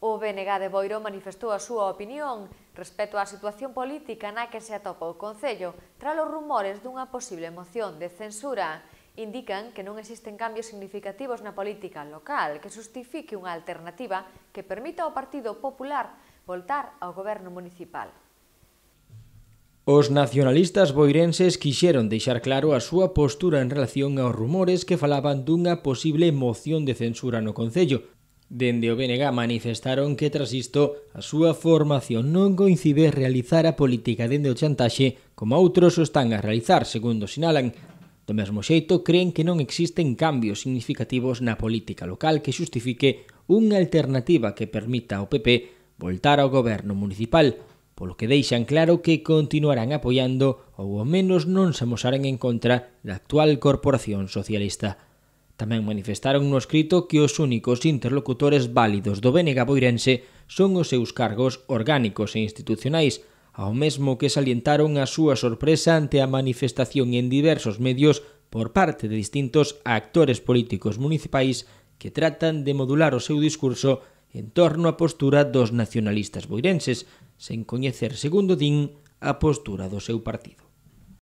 O BNG de Boiro manifestou a súa opinión respecto á situación política na que se atopa o Concello tras os rumores dunha posible moción de censura. Indican que non existen cambios significativos na política local que justifique unha alternativa que permita ao Partido Popular voltar ao goberno municipal. Os nacionalistas boirenses quixeron deixar claro a súa postura en relación aos rumores que falaban dunha posible moción de censura no Concello, Dende o BNG manifestaron que tras isto a súa formación non coincide realizar a política dende o chantaxe como outros o están a realizar, segundo sinalan. Do mesmo xeito, creen que non existen cambios significativos na política local que xustifique unha alternativa que permita ao PP voltar ao goberno municipal, polo que deixan claro que continuarán apoiando ou ao menos non se mosaren en contra da actual corporación socialista. Tamén manifestaron no escrito que os únicos interlocutores válidos do BNG boirense son os seus cargos orgánicos e institucionais, ao mesmo que salientaron a súa sorpresa ante a manifestación en diversos medios por parte de distintos actores políticos municipais que tratan de modular o seu discurso en torno á postura dos nacionalistas boirenses, sen coñecer, segundo din, a postura do seu partido.